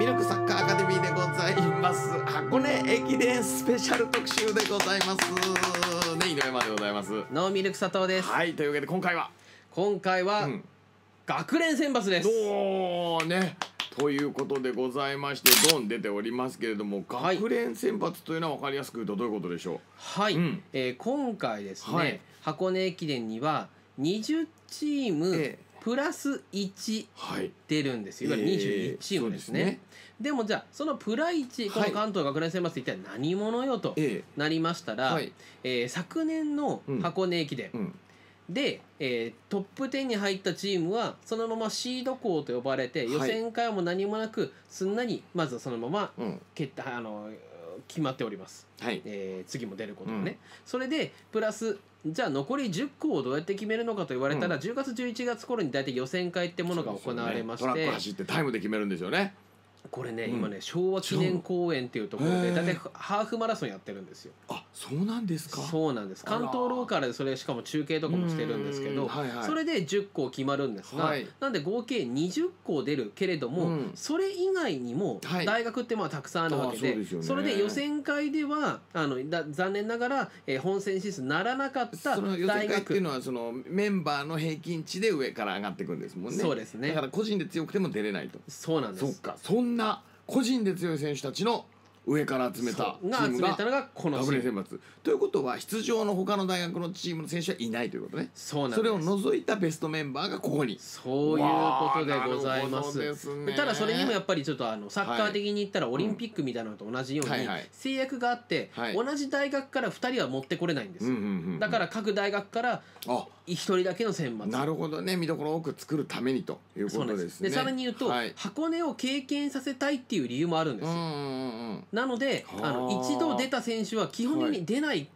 ミルクサッカーアカデミーでございます箱根駅伝スペシャル特集でございますね井上までございますノーミルク佐藤ですはいというわけで今回は今回は、うん、学連選抜ですおーねということでございましてドン出ておりますけれども学連選抜というのは分かりやすく言うとどういうことでしょうはい、うん、えー、今回ですね、はい、箱根駅伝には20チーム、ええプラス1出るんですよ、はい、いわゆる21をですねえーでね、でもじゃあそのプラ1、この関東学連選抜って一体何者よとなりましたら、はいえー、昨年の箱根駅伝、うんうんで、えー、トップ10に入ったチームはそのままシード校と呼ばれて、予選会も何もなくすんなりまずそのまま決,、うん、あの決まっております、はいえー、次も出ることもね、うん、それでプラスじゃあ残り10個をどうやって決めるのかと言われたら、うん、10月11月頃に大体予選会ってものが行われまして、ね、トラック走ってタイムで決めるんですよねこれね、今ね昭和記念公園っていうところで大体ハーフマラソンやってるんですよあそうなんですかそうなんです関東ローカルでそれしかも中継とかもしてるんですけど、はいはい、それで10校決まるんですが、はい、なんで合計20校出るけれども、うん、それ以外にも大学ってまあたくさんあるわけでそでね、それで予選会ではあのだ残念ながら、えー、本選進出ならなかった大学っていうのはそのメンバーの平均値で上から上がっていくんですもんねそうですねだから個人で強くても出れないとそうなんですそかそんんな個人で強い選手たちの上から集めたチームがダブ選抜ということは出場の他の大学のチームの選手はいないということねそうなんそれを除いたベストメンバーがここにそういうことでございますただそれにもやっぱりちょっとあのサッカー的に言ったらオリンピックみたいなのと同じように制約があって同じ大学から2人は持ってこれないんですだから各大学からあ一人だけの選抜なるほどね見どころ多く作るためにということですねでさらに言うと、はい、箱根を経験させたいっていう理由もあるんですよ、なのであの一度出た選手は基本的に出ない、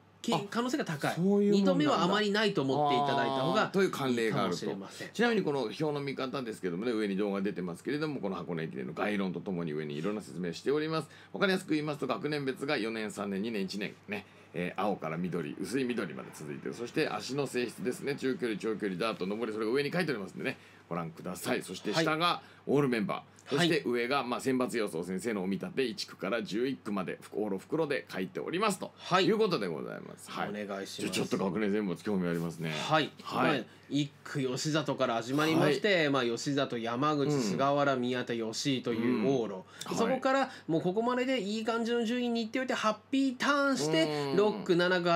可能性が高い2度目はあまりないと思っていただいた方がという慣例があるとちなみにこの表の見方ですけどもね上に動画出てますけれどもこの箱根駅伝の概論とともに上にいろんな説明しております分かりやすく言いますと学年別が4年3年2年1年ねえー、青から緑薄い緑まで続いてるそして足の性質ですね中距離長距離ダート上りそれが上に書いておりますんでねご覧くださいそして下がオールメンバー、はい、そして上が、まあ、選抜予想先生のお見立て1区から11区まで往路袋で書いておりますと、はい、いうことでございます、はい、お願いしますちょっと学年全部興味ありますねはい、はい一区吉里から始まりまして、はい、まあ、吉里山口、うん、菅原宮田吉井という往路、うん、そこからもうここまででいい感じの順位にいっておいてハッピーターンして、6区7区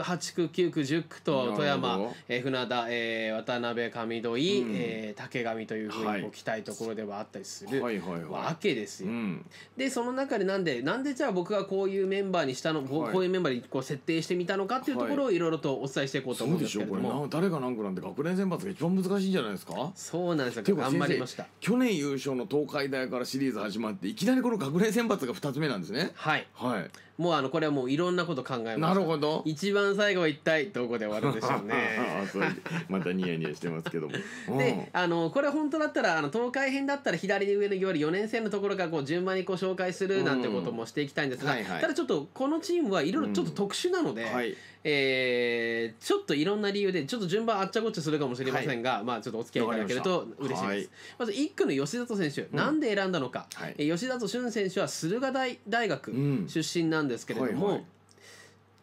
8区8区9区10区と富山、えー、船田、えー、渡辺上戸井、うん、えー、竹上というふうに置きたいところではあったりするわけですよ。でその中でなんでなんでじゃあ僕がこういうメンバーにしたのこうはい、こういうメンバーにこう設定してみたのかっていうところをいろいろとお伝えしていこうと思うんですけども、はい、誰が何区なんて学年選抜が一番難しいんじゃないですかそうなんですよ頑張りました去年優勝の東海大からシリーズ始まっていきなりこの学年選抜が2つ目なんですねはい、はい、もうあのこれはもういろんなこと考えますなるほど一番最後は一体どこで終わるでしょうね またニヤニヤしてますけども であのこれ本当だったらあの東海編だったら左上の行列4年生のところからこう順番にこう紹介するなんてこともしていきたいんですが、うんはいはい、ただちょっとこのチームはいろいろちょっと特殊なので、うんはいえー、ちょっといろんな理由でちょっと順番あっちゃこっちゃするかもしれませんが、はい、まあちょっとお付き合いいただけると嬉しいですまず一区の吉里選手、うん、なんで選んだのか、はい、吉里俊選手は駿河台大学出身なんですけれども、うんはいはい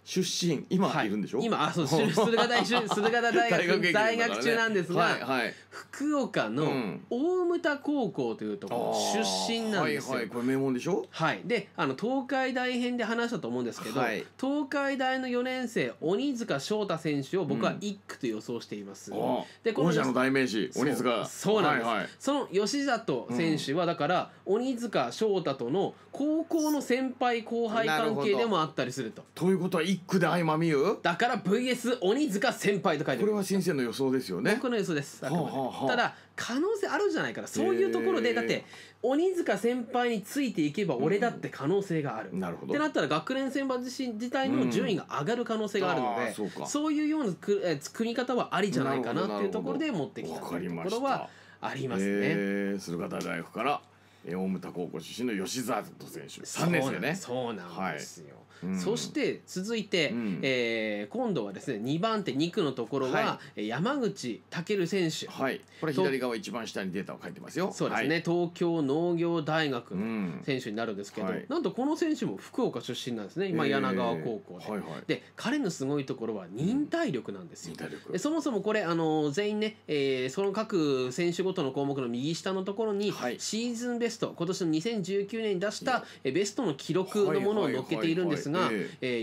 出身今いるんでしょ、はい、今あそう駿河台 駿河台大学在学中なんですが、はいはい、福岡の大牟田高校というところ出身なんですよ。はいはい、これ名門でしょはいであの東海大編で話したと思うんですけど、はい、東海大の4年生鬼塚翔太選手を僕は一区と予想しています。うん、でこの者の代名詞鬼塚そうなんです、はいはい、その吉里選手はだから、うん、鬼塚翔太との高校の先輩後輩関係でもあったりすると。ということは一区で相まみゆだから VS 鬼塚先輩と書いてあるこれは先生の予想ですよね僕の予想です、はあはあただ可能性あるじゃないからそういうところでだって鬼塚先輩についていけば俺だって可能性がある、うん、なるほどってなったら学連選抜自身自体の順位が上がる可能性があるので、うん、そうそういうようなく、え作り方はありじゃないかなっていうところで持ってきたというところはありますね。えー、大学から大牟田高校出身の吉澤選手3年生ねそうなんですよ、はいそして続いて、うん、えー、今度はですね2番手2区のところは、はい、山口武選手はいこれ左側一番下にデータを書いてますよそうですね、はい、東京農業大学の選手になるんですけど、うんはい、なんとこの選手も福岡出身なんですね今柳川高校で、えー、はいはい、で彼のすごいところは忍耐力なんですよ、うん、そもそもこれあの全員ね、えー、その各選手ごとの項目の右下のところに、シーズンベスト今年の2019年に出したベストの記録のものを載っけているんですが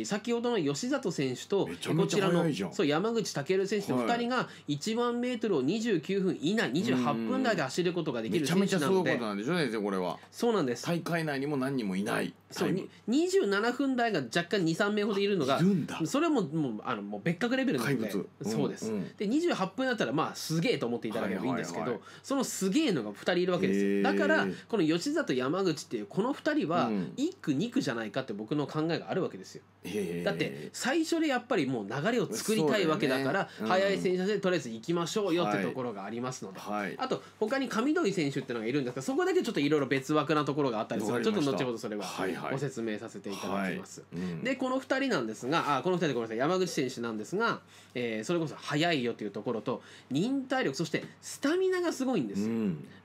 先ほどの吉里選手とこちらのそう山口武選手の2人が1万メートルを29分以内28分台で走ることができる選手なのでめちゃめちゃすごいことなんでしょこれはそうなんです大会内にも何人もいないそう27分台が若干23名ほどいるのがそれはもうもあのもう別格レベルなので、そうです、で28分だったらまあすげえと思っていただければいいんですけど、そのすげえのが2人いるわけですだからこの吉田と山口っていうこの2人は1区2区じゃないかって僕の考えがあるわけですよ。だって最初でやっぱりもう流れを作りたいわけだから、ね速い選手でとりあえず行きましょうよってところがありますので、あと他に上戸井選手っていうのがいるんですがそこだけちょっといろいろ別枠なところがあったりするちょっと後ほどそれはご説明させていただきます。でこの2人なんですがあこの2人でごめんなさい山口選手なんですが、えそれこそ速いよっていうところと忍耐力そしてスタミナがすごいんですよ。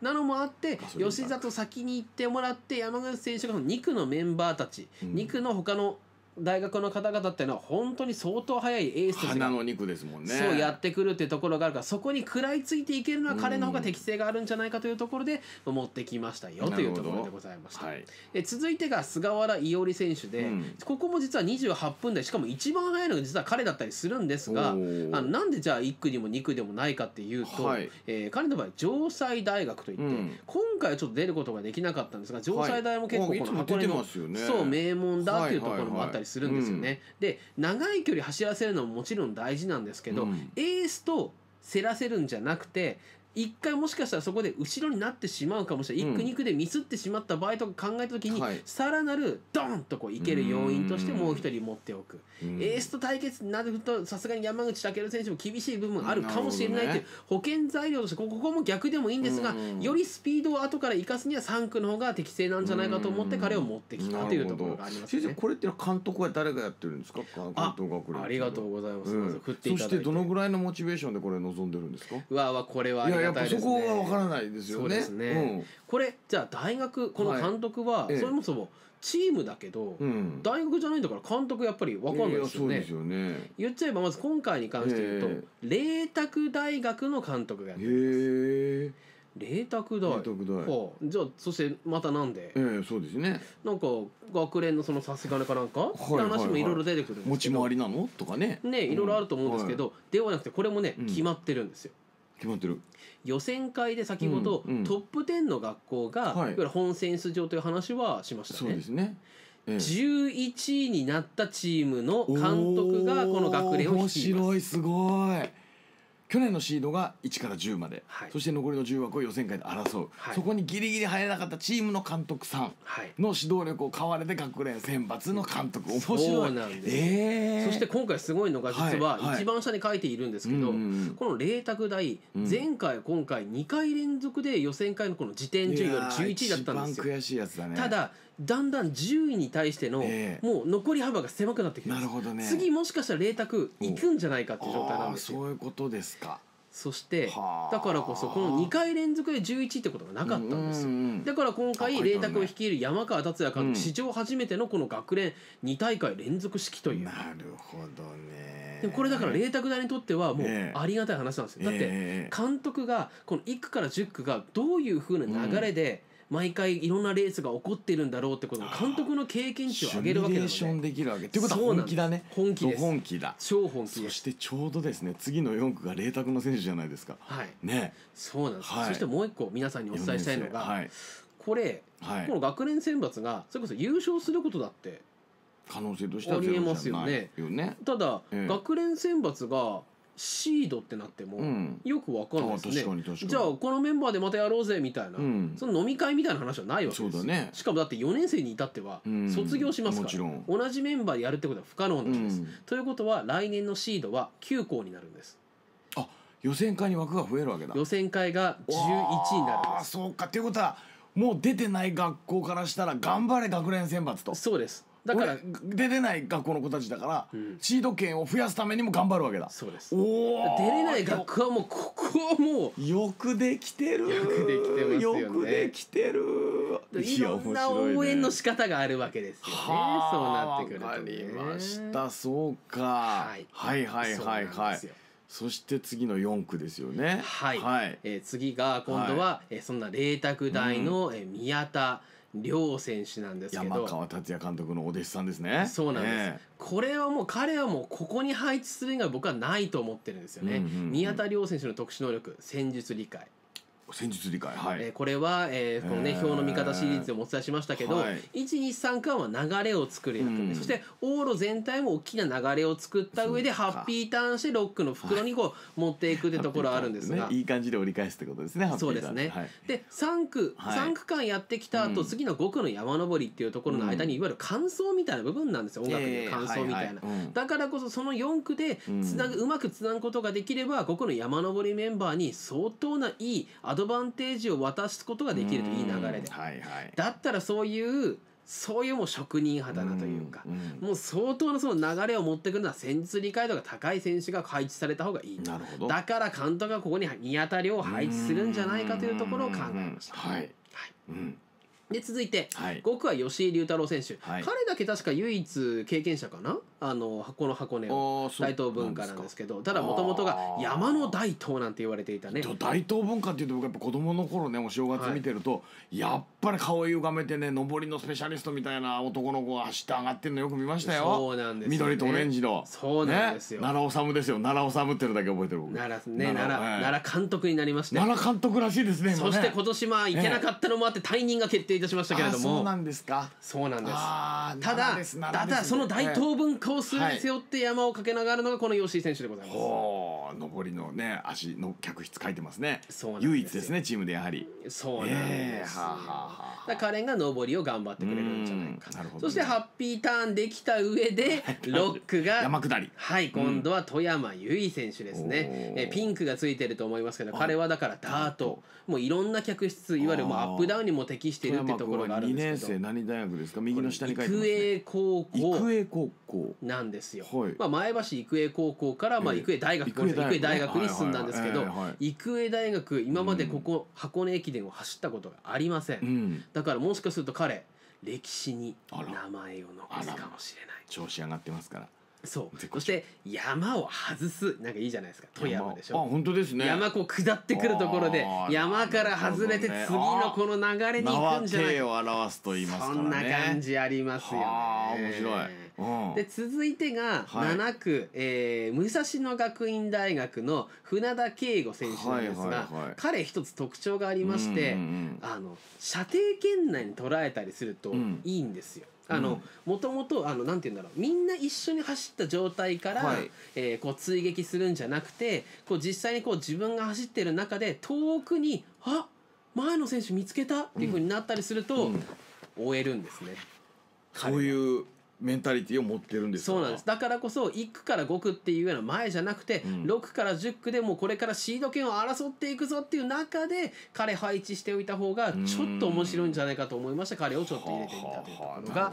なのもあって吉里先に行ってもらって山口選手が2区のメンバーたち、うん、2区の他の大学の方々っていうのは本当に相当早いエースたちの肉ですもんねそうやってくるっていうところがあるからそこに食らいついていけるのは彼の方が適性があるんじゃないかというところで持ってきましたよというところでございました、はい、続いてが菅原伊織選手で、うん、ここも実は28分台しかも一番早いのが実は彼だったりするんですがあのなんでじゃあ1区にも2区でもないかっていうと、はい、えー、彼の場合城西大学といって、うん、今回はちょっと出ることができなかったんですが城西大も結構この箱根の、はいね、そう名門だっていうところもあったりりするんですよね。うん、で長い距離走らせるのももちろん大事なんですけど、うん、エースと競らせるんじゃなくて一回もしかしたらそこで後ろになってしまうかもしれない、う一区二区でミスってしまった場合とか考えた時に、さらなるドンとこういける要因としてもう一人持っておくーエースと対決になるとさすがに山口武選手も厳しい部分あるかもしれないという、保険材料としてここも逆でもいいんですがよりスピードを後から生かすには3区の方が適正なんじゃないかと思って彼を持ってきたというところがあります、ね、先生これって監督は誰がやってるんですか監督がありがとうございます、うん、振っていただいてそしてどのぐらいのモチベーションでこれ臨んでるんですかわわこれはやっぱそこがわからないですよね。ねうん、これじゃあ大学この監督は、はい、そもそもチームだけど、うん、大学じゃないんだから監督やっぱりわかんないですよね,、えよね言っちゃえばまず今回に関して言うと、麗澤大学の監督がやってます。え麗澤大はじゃあそしてまたなんでええそうですねなんか学連のそのさすがのかなんか、はい話もいろいろ出てくるんですけど持ち回りなのとかねねいろいろあると思うんですけど、うんはい、ではなくてこれもね、決まってるんですよ決まってる予選会で先ほど、トップ10の学校が、はい、いわゆる本選出場という話はしましたね。そうですねええ、11位になったチームの監督がこの学連を率います。面白いすごい去年のシードが1から10まで、はい、そして残りの10枠を予選会で争う、はい、そこにギリギリ入れなかったチームの監督さんの指導力を買われて学連選抜の監督、面白いなんです、えー、そして今回すごいのが実は一番下に書いているんですけど、この麗澤大、前回今回2回連続で予選会のこの時点順位が11位だったんですよ。悔しいやつだねただだんだん10位に対しての、もう残り幅が狭くなってきて、えー、なるほどね、次もしかしたら麗澤行くんじゃないかっていう状態なんですよ。そういうことですかそしてだからこそこの2回連続で11ってことがなかったんですよだから今回麗卓を率いる山川達也監督史上初めてのこの学連2大会連続式というなるほどねでもこれだから麗卓大にとってはもうありがたい話なんですよだって監督がこの1区から10区がどういうふうな流れで、毎回いろんなレースが起こってるんだろうってことを監督の経験値を上げるわけなのでシミュレーションできるわけいうことは本気だね本気です本気だ超本気そしてちょうどですね次の4区が麗卓の選手じゃないですかはいねそうなんです、はい、そしてもう一個皆さんにお伝えしたいのが、はい、これ、はい、この学年選抜がそれこそ優勝することだって可能性としてはありえますよね、ね、ただ、ええ、学年選抜がシードってなっても、よくわかんないですね、うん、じゃあこのメンバーでまたやろうぜみたいな、うん、その飲み会みたいな話はないわけです、ね、しかもだって4年生に至っては卒業しますから、同じメンバーでやるってことは不可能なんです、ということは来年のシードは9校になるんですあ予選会に枠が増えるわけだ予選会が11になるんですそうかということはもう出てない学校からしたら頑張れ学連選抜とそうですだから出れない学校の子たちだから、うん、シード権を増やすためにも頑張るわけだそうですお出れない学校はもうここはもうよくできてるよくできてますよ、ね、よくできてるいろんな応援の仕方があるわけですよねそうなってくると、ね、分かりましたそうか、はい、はいはいはいはいそして次の四区ですよね。はい。はい、えー、次が今度は、はい、えー、そんな麗澤大の、えー、宮田、両選手なんですけど山川達也監督のお弟子さんですねそうなんです、えこれはもう彼はもうここに配置する以外僕はないと思ってるんですよね、うんうんうん、宮田亮選手の特殊能力戦術理解戦術理解、はいえー、これは、えー、このね、えー、表の見方シリーズでもお伝えしましたけど、はい、123巻は流れを作る役目、うん、そして往路全体も大きな流れを作った上でハッピーターンしてロックの袋にこう、はい、持っていくってところあるんですが、ね、いい感じで折り返すってことですねそうですね、はい、で3区3区間やってきた後、う次の5区の山登りっていうところの間に、いわゆる感想みたいな部分なんですよ音楽の感想みたいな、えーはいはいだからこそその4区でつなぐ、うまくつなぐことができれば5区の山登りメンバーに相当ないいアドドバンテージを渡すことができるといい流れで、はいはい、だったらそういうそういうもう職人だなというか、うもう相当のその流れを持ってくるのは戦術理解度が高い選手が配置された方がいいなるほどだから監督がここに宮田亮を配置するんじゃないかというところを考えました。はい、はいうんで続いて、はい、5区は吉井龍太郎選手、はい、彼だけ確か唯一経験者かなあの箱の箱根を大東文化なんですけどただもともとが山の大東なんて言われていたね大東文化っていうと僕やっぱ子供の頃ねお正月見てると、はい、やっぱり顔ゆがめてね上りのスペシャリストみたいな男の子が走って上がってるのよく見ましたよそうなんです、ね、緑とオレンジのそうなんですよ、ね、奈良治ですよ奈良治ってるだけ覚えてる僕奈良,、ね、奈良奈良監督になりまして奈良監督らしいですね、ね、そして今年まあ行けなかったのもあって退任が決定いたしましたけれども、そうなんですかそうなんですただただその大東文化トを背負って山を駆け上がるのがこの吉井選手でございます。ほう上りのね足の客室書いてますねそうなんです唯一ですねチームでやはりそうなんです、えーはあはあはあだから彼が上りを頑張ってくれるんじゃないかなるほどねそしてハッピーターンできた上で ロックが山下りはい今度は富山由依選手ですね、おーえピンクがついてると思いますけど彼はだからダートもういろんな客室いわゆるもうアップダウンにも適してるってところがあるん年ですけ生何大学ですか右の下に書いてます、育英高校育英高校なんですよ、はいまあ、前橋育英高校から、まあ、育英大学、えー、育英大学に進んだんですけど、育英大学今までここ、箱根駅伝を走ったことがありません、うん、だからもしかすると彼歴史に名前を残すかもしれない調子上がってますからそうそして山を外すなんかいいじゃないですか富山でしょあ本当ですね山こう下ってくるところで山から外れて次のこの流れに行くんじゃない、を表すと言いますか、そんな感じありますよね面白いで続いてが7区、はい、えー、武蔵野学院大学の船田圭吾選手なんですが、はいはいはい、彼一つ特徴がありまして、うんうんあの射程圏内に捉えたりするといいんですよ。うんあの、もともと、あの、なんて言うんだろう、みんな一緒に走った状態から、はい、えー、こう、追撃するんじゃなくて、こう、実際にこう、自分が走ってる中で、遠くに、あ前の選手見つけたっていうふうになったりすると、うん、えるんですね。そういうメンタリティを持ってるんですそうなんですだからこそ1区から5区っていうような前じゃなくて、うん、6区から10区でもうこれからシード権を争っていくぞっていう中で彼配置しておいた方がちょっと面白いんじゃないかと思いまして彼をちょっと入れてみたというところが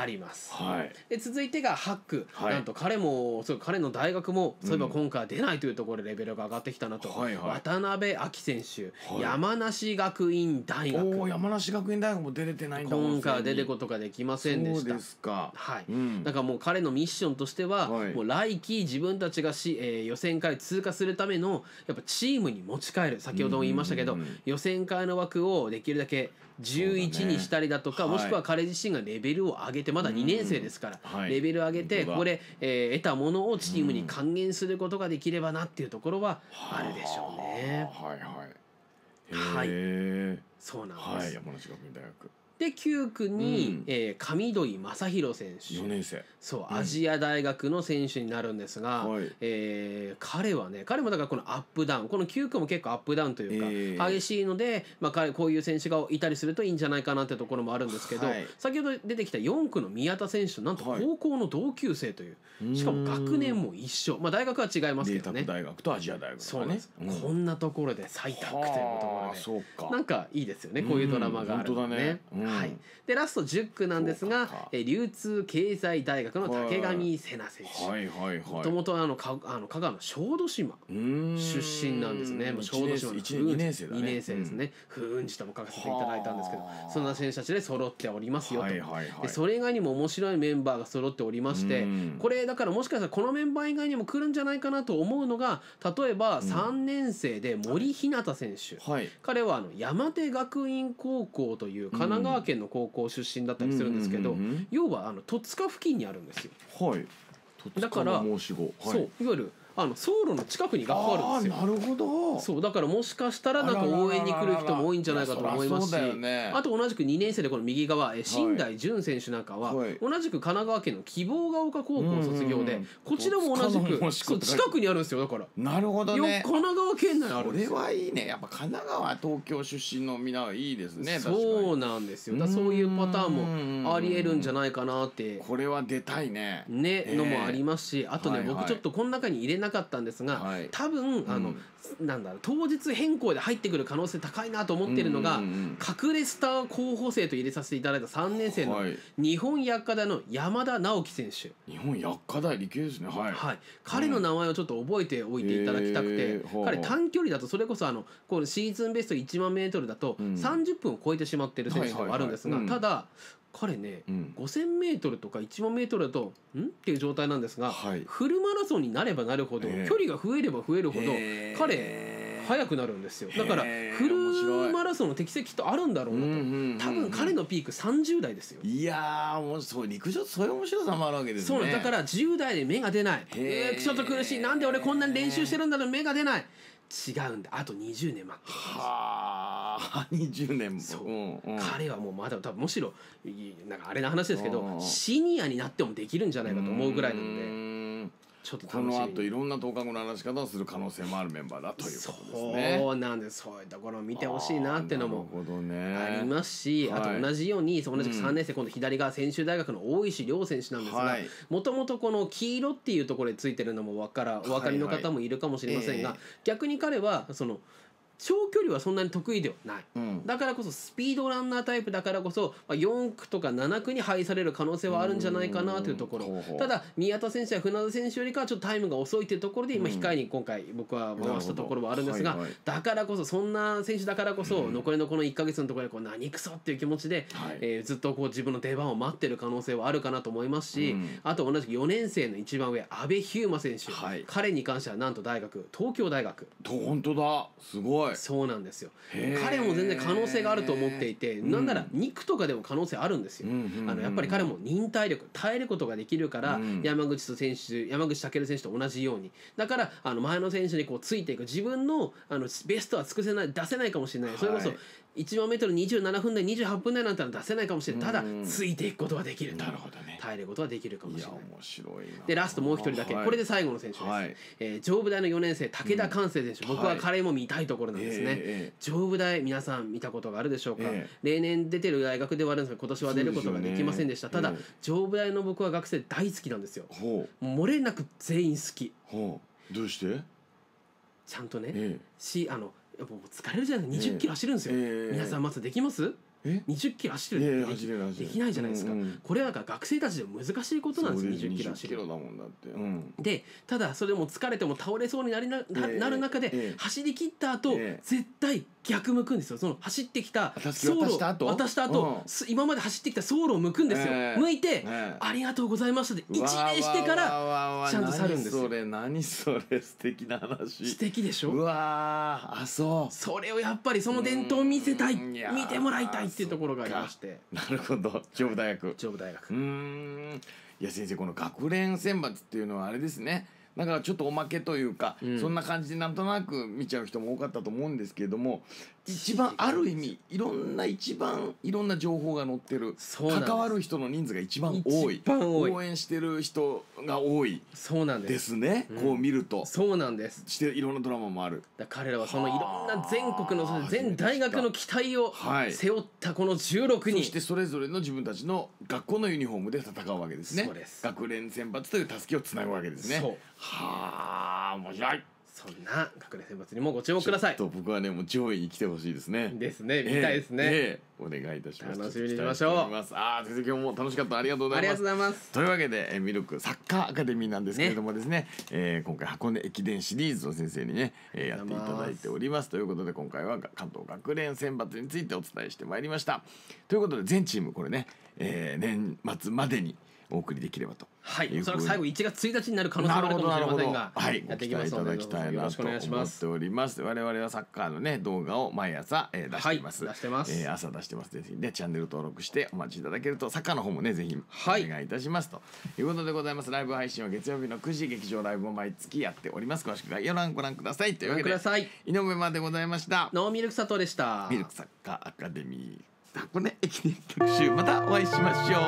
あります。はははね、で続いてが8区、はい、なんと彼もそう彼の大学もそういえば今回は出ないというところでレベルが上がってきたなと、うんはいはい、渡辺亜希選手、はい、山梨学院大学山梨学院大学も出れてないんだ今回は出てことができませんでした。そうですかはい、うん、だからもう彼のミッションとしては、はい、もう来季自分たちがし、えー、予選会通過するためのやっぱチームに持ち帰る先ほども言いましたけど、うんうんうん、予選会の枠をできるだけ11にしたりだとか、ね、もしくは彼自身がレベルを上げてまだ2年生ですから、レベル上げてここで、えー、得たものをチームに還元することができればなっていうところはあるでしょうね。うん、は,はい、はいはい、そうなんです、はい、山梨学院大学で9区に、うんえー、上井正弘選手4年生そうアジア大学の選手になるんですが、はいえー、彼はね彼もだからこのアップダウンこの9区も結構アップダウンというか、えー、激しいので、まあ、彼こういう選手がいたりするといいんじゃないかなってところもあるんですけど、はい、先ほど出てきた4区の宮田選手なんと高校の同級生という、はい、しかも学年も一緒、まあ、大学は違いますけどね大学とアジア大学、ね、そうね、うん、こんなところで最多得点のところでなんかいいですよねこういうドラマがあるのね。はい、でラスト10区なんですが流通経済大学の竹上瀬名選手はははいいいもともと香川の小豆島出身なんですね小豆島の2年生、ね、2年生ですね、うん、風雲児とも書かせていただいたんですけどそんな選手たちで揃っておりますよと、はいはいはい、それ以外にも面白いメンバーが揃っておりましてこれだからもしかしたらこのメンバー以外にも来るんじゃないかなと思うのが例えば3年生で森日向選手、うんはい、彼はあの山手学院高校という神奈川川県の高校出身だったりするんですけど、要はあの戸塚付近にあるんですよ。はい。戸塚だから、そういわゆるあの走路の近くに学校あるんですよなるほどそうだからもしかしたらなんか応援に来る人も多いんじゃないかと思いますしあ,、ね、あと同じく2年生でこの右側え新大淳選手なんかは、同じく神奈川県の希望が丘高校卒業で、こちらも同じく近くにあるんですよだからなるほどね神奈川県内あるんですこれはいいねやっぱ神奈川東京出身のみんなはいいですねそうなんですよだそういうパターンもあり得るんじゃないかなってこれは出たいねね、のもありますしあとね、僕ちょっとこの中に入れななかったんですが、はい、多分あの、うん、なんだろう当日変更で入ってくる可能性高いなと思ってるのが、うんうんうん、隠れスター候補生と入れさせていただいた3年生の日本薬科大の山田直樹選手、日本薬科大理系ですねはい、はい、彼の名前をちょっと覚えておいていただきたくて、うん彼短距離だとそれこそあのこのシーズンベスト1万メートルだと30分を超えてしまってる選手ではあるんですが、ただ彼ね、うん、5,000m とか1万 m だとんっていう状態なんですが、はい、フルマラソンになればなるほど、えー、距離が増えれば増えるほど、えー、彼速くなるんですよだからフルマラソンの適性きっとあるんだろうなと、多分彼のピーク30代ですよいやーもうそう陸上そういう面白さもあるわけですねそうだから10代で目が出ないえー、ちょっと苦しいなんで俺こんなに練習してるんだろう目が出ない違うんだあと20年待ってはあ20年も彼はもうまだ多分むしろなんかあれな話ですけど、シニアになってもできるんじゃないかと思うぐらいなのでちょっとこのあといろんな投下後の話し方をする可能性もあるメンバーだということですねそうなんですそういうところを見てほしいなっていうのもありますし、ねあと同じように同じく3年生、今度左側専修大学の大石良選手なんですがもともとこの黄色っていうところについてるのも分からお分かりの方もいるかもしれませんが、はいはいえー、逆に彼はその「長距離はそんなに得意ではない、うん、だからこそスピードランナータイプだからこそ、4区とか7区に配される可能性はあるんじゃないかなというところただ宮田選手や船田選手よりかはちょっとタイムが遅いというところで今控えに今回僕は回したところはあるんですが、はいはい、だからこそそんな選手だからこそ残りのこの1か月のところでこう何くそっていう気持ちで、はい、えー、ずっとこう自分の出番を待ってる可能性はあるかなと思いますし、うん、あと同じく4年生の一番上阿部飛馬選手、はい、彼に関してはなんと大学東京大学。本当だすごいいそうなんですよ彼も全然可能性があると思っていて、なんなら肉とかでも可能性あるんですよ、うんあのやっぱり彼も忍耐力耐えることができるから、山口と選手山口武選手と同じようにだからあの前の選手にこうついていく自分のあのベストは尽くせない出せないかもしれない、はい、それこそ 10000m27 分台28分台なんてのは出せないかもしれないただついていくことはできるなるほど、ね、耐えることはできるかもしれない面白いでラストもう一人だけ、はい、これで最後の選手です、はい、えー、上武大の4年生武田寛生選手、うん、僕は彼も見たいところなんですね、はい上武大皆さん見たことがあるでしょうか、えー、例年出てる大学ではあるんですが今年は出ることができませんでした、ね、ただ、えー、上武大の僕は学生大好きなんですよ漏れなく全員好きどうしてちゃんとね、しあのやっぱもう疲れるじゃないですか、20キロ走るんですよ、皆さんまずできます20キロ走るってできないじゃないですか、うんうん、これはか学生たちでも難しいことなんですよ20キロ走るでただそれでも疲れても倒れそうになりな,、なる中で、走り切った後、絶対逆向くんですよその走ってきた走路渡した後、今まで走ってきた走路を向くんですよ、向いて、ありがとうございました」て一礼してからちゃんと去るんですよ。それ何それ素敵な話素敵でしょうわあそうそれをやっぱりその伝統を見せたい見てもらいたいっていうところがありましてなるほど上部大学上部大学うんいや先生この学連選抜っていうのはあれですねなんかちょっとおまけというか、うん、そんな感じでなんとなく見ちゃう人も多かったと思うんですけれども一番ある意味いろんな一番いろんな情報が載ってる関わる人の人数が一番多い応援してる人が多いそうなんですね、うん、こう見るとそうなんですしていろんなドラマもある彼らはそのいろんな全国の全大学の期待を背負ったこの16人、そしてそれぞれの自分たちの学校のユニフォームで戦うわけですねそうです学連選抜という助けをつなぐわけですねはあ面白いそんな隠れ選抜にもご注目ください。と僕はねもう上位に来てほしいですね。ですね、見たいですね。えー、お願いいたします。楽しみにしましょう。ああ、先生今日も楽しかったありがとうございます。ありがとうございます。というわけで、えー、ミルクサッカーアカデミーなんですけれどもですね、ねえー、今回箱根駅伝シリーズの先生にね、えー、やっていただいておりますということで今回は関東学連選抜についてお伝えしてまいりました。ということで全チームこれね、えー、年末までに。お送りできればとはいおそらく最後1月1日になる可能性もあるかもしれませんがはいやっていきますのでいただきたいなと思っております我々はサッカーのね動画を毎朝、えー、出しています、はい、出してます、えー、朝出してますぜひねチャンネル登録してお待ちいただけるとサッカーの方もねぜひお願いいたします、はい、ということでございますライブ配信は月曜日の9時劇場ライブも毎月やっております詳しく概要欄ご覧くださいというわけで井上までございましたノーミルク佐藤でしたミルクサッカーアカデミー箱根駅伝特集またお会いしましょう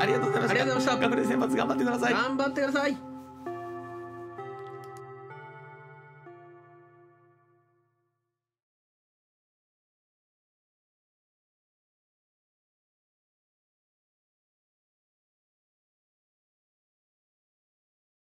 ありがとうございました頑張ってください頑張ってください